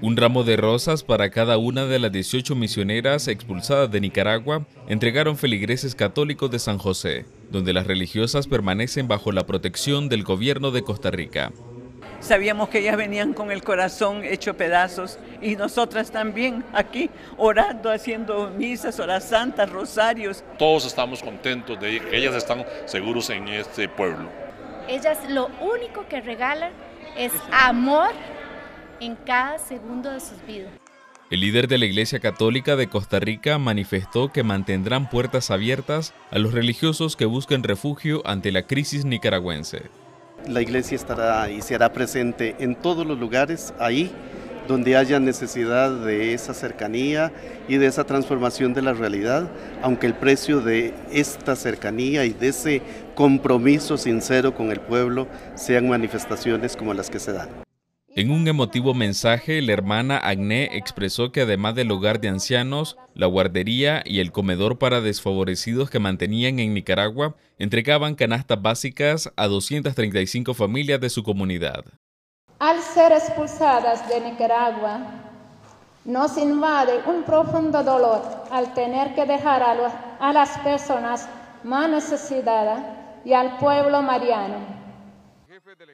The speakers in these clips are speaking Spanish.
Un ramo de rosas para cada una de las 18 misioneras expulsadas de Nicaragua entregaron feligreses católicos de San José, donde las religiosas permanecen bajo la protección del gobierno de Costa Rica. Sabíamos que ellas venían con el corazón hecho pedazos y nosotras también aquí orando, haciendo misas, horas santas, rosarios. Todos estamos contentos de que ellas están seguros en este pueblo. Ellas lo único que regalan es amor en cada segundo de sus vidas. El líder de la Iglesia Católica de Costa Rica manifestó que mantendrán puertas abiertas a los religiosos que busquen refugio ante la crisis nicaragüense. La Iglesia estará y será presente en todos los lugares, ahí donde haya necesidad de esa cercanía y de esa transformación de la realidad, aunque el precio de esta cercanía y de ese compromiso sincero con el pueblo sean manifestaciones como las que se dan. En un emotivo mensaje, la hermana Agné expresó que además del hogar de ancianos, la guardería y el comedor para desfavorecidos que mantenían en Nicaragua, entregaban canastas básicas a 235 familias de su comunidad. Al ser expulsadas de Nicaragua, nos invade un profundo dolor al tener que dejar a, a las personas más necesitadas y al pueblo mariano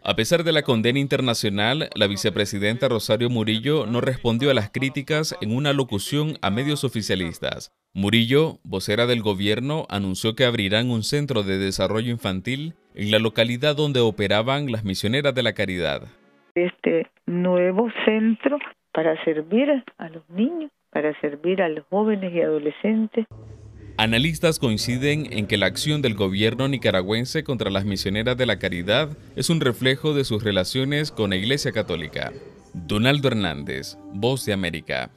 a pesar de la condena internacional, la vicepresidenta Rosario Murillo no respondió a las críticas en una locución a medios oficialistas. Murillo, vocera del gobierno, anunció que abrirán un centro de desarrollo infantil en la localidad donde operaban las misioneras de la caridad. Este nuevo centro para servir a los niños, para servir a los jóvenes y adolescentes. Analistas coinciden en que la acción del gobierno nicaragüense contra las misioneras de la caridad es un reflejo de sus relaciones con la Iglesia Católica. Donaldo Hernández, Voz de América.